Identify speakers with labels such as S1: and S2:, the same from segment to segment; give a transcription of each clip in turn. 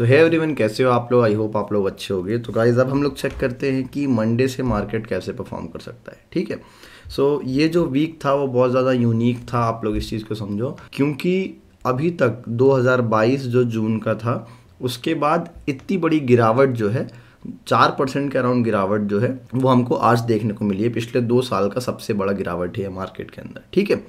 S1: तो है एवरीवन कैसे हो आप लोग आई होप आप लोग अच्छे होंगे तो गाइज अब हम लोग चेक करते हैं कि मंडे से मार्केट कैसे परफॉर्म कर सकता है ठीक है सो so, ये जो वीक था वो बहुत ज़्यादा यूनिक था आप लोग इस चीज़ को समझो क्योंकि अभी तक 2022 जो जून का था उसके बाद इतनी बड़ी गिरावट जो है चार परसेंट के अराउंड गिरावट जो है वो हमको आज देखने को मिली है पिछले दो साल का सबसे बड़ा गिरावट है मार्केट के अंदर ठीक है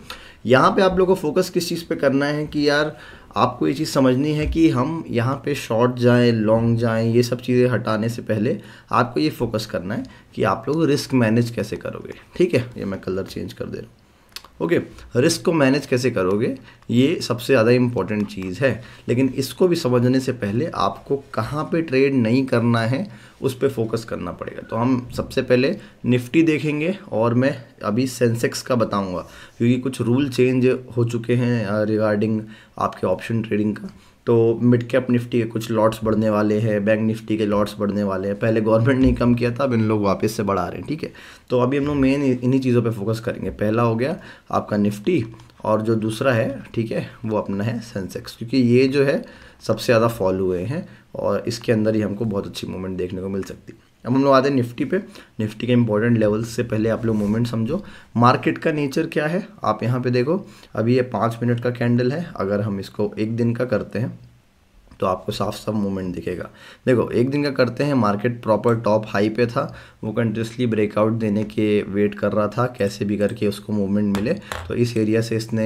S1: यहाँ पे आप लोगों को फोकस किस चीज़ पे करना है कि यार आपको ये चीज़ समझनी है कि हम यहाँ पे शॉर्ट जाएं लॉन्ग जाएं ये सब चीज़ें हटाने से पहले आपको ये फोकस करना है कि आप लोग रिस्क मैनेज कैसे करोगे ठीक है ये मैं कलर चेंज कर दे रहा हूँ ओके रिस्क को मैनेज कैसे करोगे ये सबसे ज़्यादा इम्पॉर्टेंट चीज़ है लेकिन इसको भी समझने से पहले आपको कहाँ पे ट्रेड नहीं करना है उस पर फोकस करना पड़ेगा तो हम सबसे पहले निफ्टी देखेंगे और मैं अभी सेंसेक्स का बताऊँगा क्योंकि कुछ रूल चेंज हो चुके हैं रिगार्डिंग uh, आपके ऑप्शन ट्रेडिंग का तो मिड कैप निफ्टी के कुछ लॉट्स बढ़ने वाले हैं बैंक निफ्टी के लॉट्स बढ़ने वाले हैं पहले गवर्नमेंट ने कम किया था अब इन लोग वापस से बढ़ा रहे हैं ठीक है तो अभी हम लोग मेन इन्हीं चीज़ों पे फोकस करेंगे पहला हो गया आपका निफ्टी और जो दूसरा है ठीक है वो अपना है सेंसेक्स क्योंकि ये जो है सबसे ज़्यादा फॉल हुए हैं और इसके अंदर ही हमको बहुत अच्छी मूवमेंट देखने को मिल सकती है अब हम लोग आते हैं निफ्टी पे निफ्टी के इंपॉर्टेंट लेवल्स से पहले आप लोग मोमेंट समझो मार्केट का नेचर क्या है आप यहाँ पे देखो अभी ये पाँच मिनट का कैंडल है अगर हम इसको एक दिन का करते हैं तो आपको साफ साफ मूवमेंट दिखेगा देखो एक दिन का करते हैं मार्केट प्रॉपर टॉप हाई पे था वो कंटिन्यूसली ब्रेकआउट देने के वेट कर रहा था कैसे भी करके उसको मूवमेंट मिले तो इस एरिया से इसने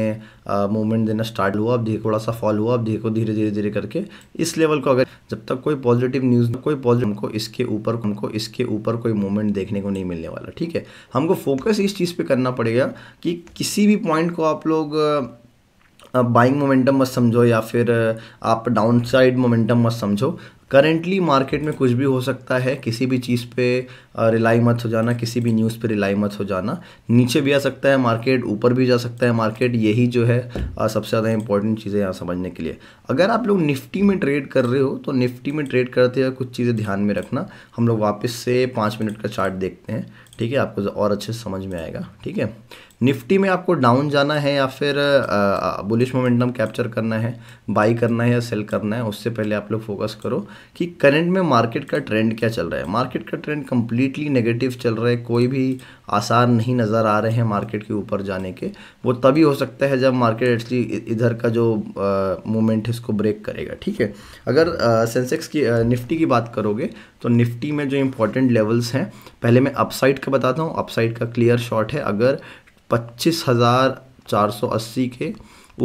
S1: मूवमेंट देना स्टार्ट हुआ अब देखो थोड़ा सा फॉल हुआ अब देखो धीरे धीरे धीरे करके इस लेवल को अगर जब तक कोई पॉजिटिव न्यूज़ कोई पॉजिटिव उनको इसके ऊपर उनको इसके ऊपर कोई मूवमेंट देखने को नहीं मिलने वाला ठीक है हमको फोकस इस चीज़ पर करना पड़ेगा कि किसी भी पॉइंट को आप लोग बाइंग मोमेंटम मत समझो या फिर आप डाउन साइड मोमेंटम मत समझो करेंटली मार्केट में कुछ भी हो सकता है किसी भी चीज़ पे रिलाई मत हो जाना किसी भी न्यूज़ पे रिलाई मत हो जाना नीचे भी आ सकता है मार्केट ऊपर भी जा सकता है मार्केट यही जो है सबसे ज़्यादा इंपॉर्टेंट चीज़ें यहाँ समझने के लिए अगर आप लोग निफ्टी में ट्रेड कर रहे हो तो निफ्टी में ट्रेड करते हुए कुछ चीज़ें ध्यान में रखना हम लोग वापस से पाँच मिनट का चार्ट देखते हैं ठीक है आपको और अच्छे से समझ में आएगा ठीक है निफ्टी में आपको डाउन जाना है या फिर बुलिश मोमेंटम कैप्चर करना है बाई करना है या सेल करना है उससे पहले आप लोग फोकस करो कि करंट में मार्केट का ट्रेंड क्या चल रहा है मार्केट का ट्रेंड कम्प्लीटली नेगेटिव चल रहा है कोई भी आसार नहीं नज़र आ रहे हैं मार्केट के ऊपर जाने के वो तभी हो सकता है जब मार्केट एक्चुअली इधर का जो मूवमेंट है इसको ब्रेक करेगा ठीक है अगर सेंसेक्स की आ, निफ्टी की बात करोगे तो निफ्टी में जो इंपॉर्टेंट लेवल्स हैं पहले मैं अपसाइड का बताता हूँ अपसाइड का क्लियर शॉट है अगर पच्चीस हज़ार चार सौ अस्सी के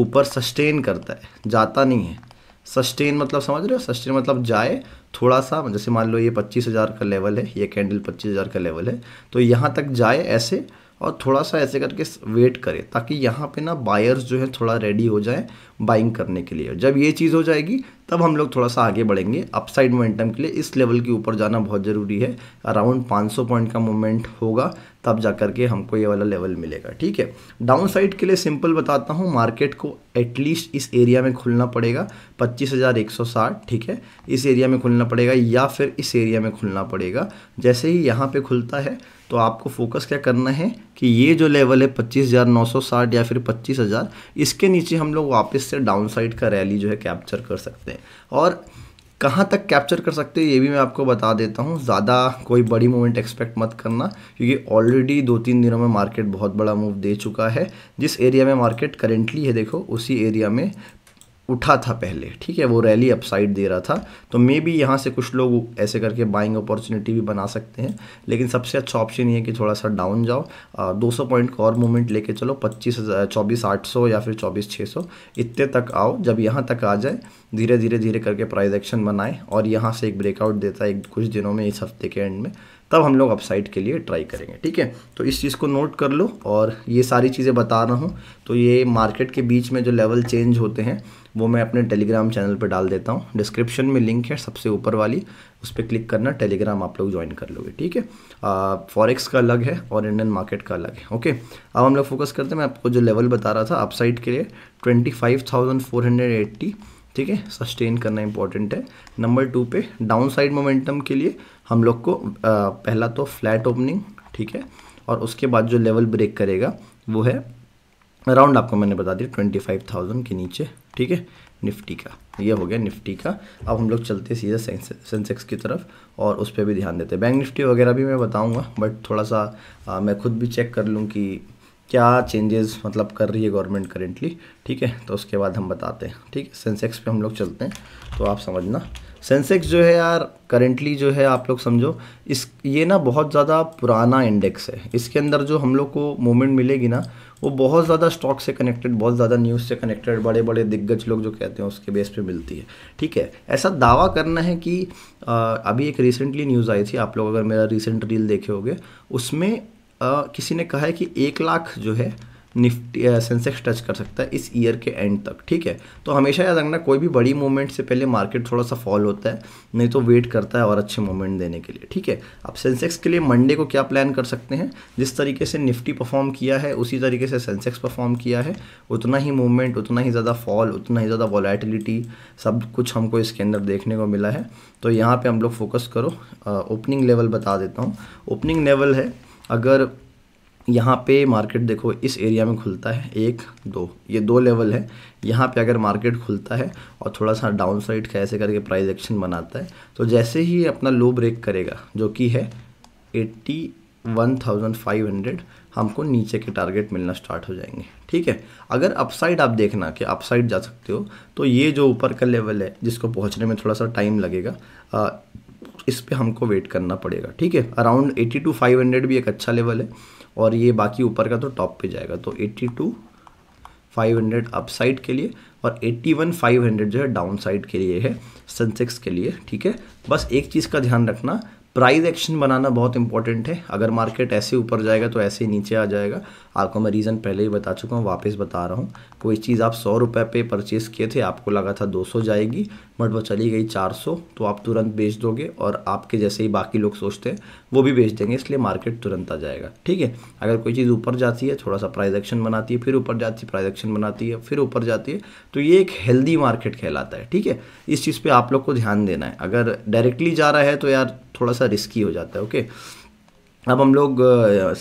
S1: ऊपर सस्टेन करता है जाता नहीं है सस्टेन मतलब समझ रहे हो सस्टेन मतलब जाए थोड़ा सा जैसे मान लो ये पच्चीस हज़ार का लेवल है ये कैंडल पच्चीस हज़ार का लेवल है तो यहाँ तक जाए ऐसे और थोड़ा सा ऐसे करके वेट करें ताकि यहाँ पे ना बायर्स जो है थोड़ा रेडी हो जाए बाइंग करने के लिए जब ये चीज़ हो जाएगी तब हम लोग थोड़ा सा आगे बढ़ेंगे अपसाइड मोमेंटम के लिए इस लेवल के ऊपर जाना बहुत ज़रूरी है अराउंड 500 पॉइंट का मोमेंट होगा तब जा करके हमको ये वाला लेवल मिलेगा ठीक है डाउन साइड के लिए सिंपल बताता हूँ मार्केट को एटलीस्ट इस एरिया में खुलना पड़ेगा पच्चीस ठीक है इस एरिया में खुलना पड़ेगा या फिर इस एरिया में खुलना पड़ेगा जैसे ही यहाँ पर खुलता है तो आपको फोकस क्या करना है कि ये जो लेवल है पच्चीस हज़ार नौ सौ साठ या फिर पच्चीस हज़ार इसके नीचे हम लोग वापस से डाउन साइड का रैली जो है कैप्चर कर सकते हैं और कहाँ तक कैप्चर कर सकते हैं ये भी मैं आपको बता देता हूँ ज़्यादा कोई बड़ी मूवमेंट एक्सपेक्ट मत करना क्योंकि ऑलरेडी दो तीन दिनों में मार्केट बहुत बड़ा मूव दे चुका है जिस एरिया में मार्केट करेंटली है देखो उसी एरिया में उठा था पहले ठीक है वो रैली अपसाइड दे रहा था तो मे बी यहाँ से कुछ लोग ऐसे करके बाइंग अपॉर्चुनिटी भी बना सकते हैं लेकिन सबसे अच्छा ऑप्शन ये है कि थोड़ा सा डाउन जाओ आ, 200 पॉइंट का और मूवमेंट लेके चलो पच्चीस चौबीस आठ सौ या फिर चौबीस छः सौ इतने तक आओ जब यहाँ तक आ जाए धीरे धीरे धीरे करके प्राइज एक्शन बनाए और यहाँ से एक ब्रेकआउट देता है कुछ दिनों में इस हफ्ते के एंड में तब हम लोग अपसाइड के लिए ट्राई करेंगे ठीक है तो इस चीज़ को नोट कर लो और ये सारी चीज़ें बता रहा हूँ तो ये मार्केट के बीच में जो लेवल चेंज होते हैं वो मैं अपने टेलीग्राम चैनल पर डाल देता हूँ डिस्क्रिप्शन में लिंक है सबसे ऊपर वाली उस पर क्लिक करना टेलीग्राम आप लोग ज्वाइन कर लोगे ठीक है फॉरेक्स का अलग है और इंडियन मार्केट का अलग है ओके अब हम लोग फोकस करते हैं मैं आपको जो लेवल बता रहा था अपसाइड के लिए twenty five thousand four hundred eighty ठीक है सस्टेन करना इंपॉर्टेंट है नंबर टू पे डाउन साइड मोमेंटम के लिए हम लोग को पहला तो फ्लैट ओपनिंग ठीक है और उसके बाद जो लेवल ब्रेक करेगा वो है अराउंड आपको मैंने बता दिया ट्वेंटी फाइव थाउजेंड के नीचे ठीक है निफ्टी का ये हो गया निफ्टी का अब हम लोग चलते सीधे सेंसेक्स की तरफ और उस पर भी ध्यान देते हैं बैंक निफ्टी वगैरह भी मैं बताऊंगा बट थोड़ा सा आ, मैं खुद भी चेक कर लूँ कि क्या चेंजेस मतलब कर रही है गवर्नमेंट करेंटली ठीक है तो उसके बाद हम बताते हैं ठीक है सेंसेक्स पे हम लोग चलते हैं तो आप समझना सेंसेक्स जो है यार करेंटली जो है आप लोग समझो इस ये ना बहुत ज़्यादा पुराना इंडेक्स है इसके अंदर जो हम लोग को मूवमेंट मिलेगी ना वो बहुत ज़्यादा स्टॉक से कनेक्टेड बहुत ज़्यादा न्यूज़ से कनेक्टेड बड़े बड़े दिग्गज लोग जो कहते हैं उसके बेस पे मिलती है ठीक है ऐसा दावा करना है कि आ, अभी एक रिसेंटली न्यूज़ आई थी आप लोग अगर मेरा रिसेंट रील देखे होगे उसमें आ, किसी ने कहा है कि एक लाख जो है निफ्टी सेंसेक्स टच कर सकता है इस ईयर के एंड तक ठीक है तो हमेशा याद रखना कोई भी बड़ी मूवमेंट से पहले मार्केट थोड़ा सा फॉल होता है नहीं तो वेट करता है और अच्छे मूवमेंट देने के लिए ठीक है अब सेंसेक्स के लिए मंडे को क्या प्लान कर सकते हैं जिस तरीके से निफ्टी परफॉर्म किया है उसी तरीके से सेंसेक्स परफॉर्म किया है उतना ही मूवमेंट उतना ही ज़्यादा फॉल उतना ही ज़्यादा वॉलेटिलिटी सब कुछ हमको इसके अंदर देखने को मिला है तो यहाँ पर हम लोग फोकस करो ओपनिंग लेवल बता देता हूँ ओपनिंग लेवल है अगर यहाँ पे मार्केट देखो इस एरिया में खुलता है एक दो ये दो लेवल है यहाँ पे अगर मार्केट खुलता है और थोड़ा सा डाउन साइड का ऐसे करके प्राइस एक्शन बनाता है तो जैसे ही अपना लो ब्रेक करेगा जो कि है eighty one thousand five hundred हमको नीचे के टारगेट मिलना स्टार्ट हो जाएंगे ठीक है अगर अपसाइड आप देखना कि अपसाइड जा सकते हो तो ये जो ऊपर का लेवल है जिसको पहुंचने में थोड़ा सा टाइम लगेगा इस पर हमको वेट करना पड़ेगा ठीक है around eighty two five hundred भी एक अच्छा लेवल है और ये बाकी ऊपर का तो टॉप पे जाएगा तो eighty two five hundred upside के लिए और एट्टी वन फाइव हंड्रेड जो है डाउन साइड के लिए है सेंसेक्स के लिए ठीक है बस एक चीज़ का ध्यान रखना प्राइस एक्शन बनाना बहुत इंपॉर्टेंट है अगर मार्केट ऐसे ऊपर जाएगा तो ऐसे ही नीचे आ जाएगा आपको मैं रीज़न पहले ही बता चुका हूँ वापस बता रहा हूँ कोई चीज़ आप सौ रुपये पे परचेज़ किए थे आपको लगा था 200 जाएगी बट वो चली गई 400 तो आप तुरंत बेच दोगे और आपके जैसे ही बाकी लोग सोचते हैं वो भी बेच देंगे इसलिए मार्केट तुरंत आ जाएगा ठीक है अगर कोई चीज़ ऊपर जाती है थोड़ा सा प्राइज एक्शन बनाती है फिर ऊपर जाती है प्राइज एक्शन बनाती है फिर ऊपर जाती है तो ये एक हेल्दी मार्केट कहलाता है ठीक है इस चीज़ पर आप लोग को ध्यान देना है अगर डायरेक्टली जा रहा है तो यार थोड़ा सा रिस्की हो जाता है ओके अब हम लोग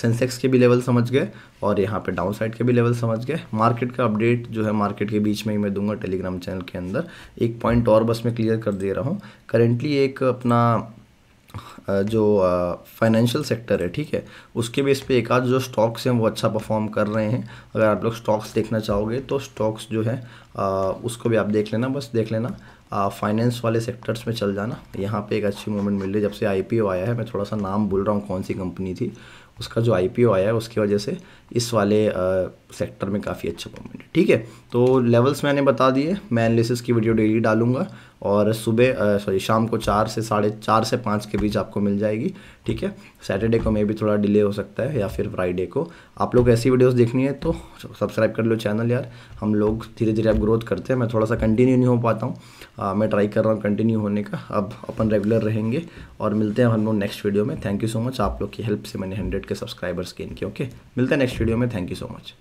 S1: सेंसेक्स के भी लेवल समझ गए और यहाँ पे डाउन साइड के भी लेवल समझ गए मार्केट का अपडेट जो है मार्केट के बीच में ही मैं दूंगा टेलीग्राम चैनल के अंदर एक पॉइंट और बस मैं क्लियर कर दे रहा हूँ करेंटली एक अपना जो फाइनेंशियल सेक्टर है ठीक है उसके बेस पे एक आध जो स्टॉक्स हैं वो अच्छा परफॉर्म कर रहे हैं अगर आप लोग स्टॉक्स देखना चाहोगे तो स्टॉक्स जो है उसको भी आप देख लेना बस देख लेना फाइनेंस वाले सेक्टर्स में चल जाना यहाँ पे एक अच्छी मूवमेंट मिल रही है जब से आई आया है मैं थोड़ा सा नाम बोल रहा हूँ कौन सी कंपनी थी उसका जो आई आया है उसकी वजह से इस वाले आ, सेक्टर में काफ़ी अच्छा मूवमेंट है ठीक है तो लेवल्स मैंने बता दिए मैं एनालिसिस की वीडियो डेली डालूंगा और सुबह सॉरी शाम को चार से साढ़े चार से पाँच के बीच आपको मिल जाएगी ठीक है सैटरडे को मे भी थोड़ा डिले हो सकता है या फिर फ्राइडे को आप लोग ऐसी वीडियोस देखनी है तो सब्सक्राइब कर लो चैनल यार हम लोग धीरे धीरे आप ग्रोथ करते हैं मैं थोड़ा सा कंटिन्यू नहीं हो पाता हूँ मैं ट्राई कर रहा हूँ कंटिन्यू होने का अब अपन रेगुलर रहेंगे और मिलते हैं हम लोग नेक्स्ट वीडियो में थैंक यू सो मच आप लोग की हेल्प से मैंने हंड्रेड के सब्सक्राइबर्स गेन किए ओके मिलते हैं नेक्स्ट वीडियो में थैंक यू सो मच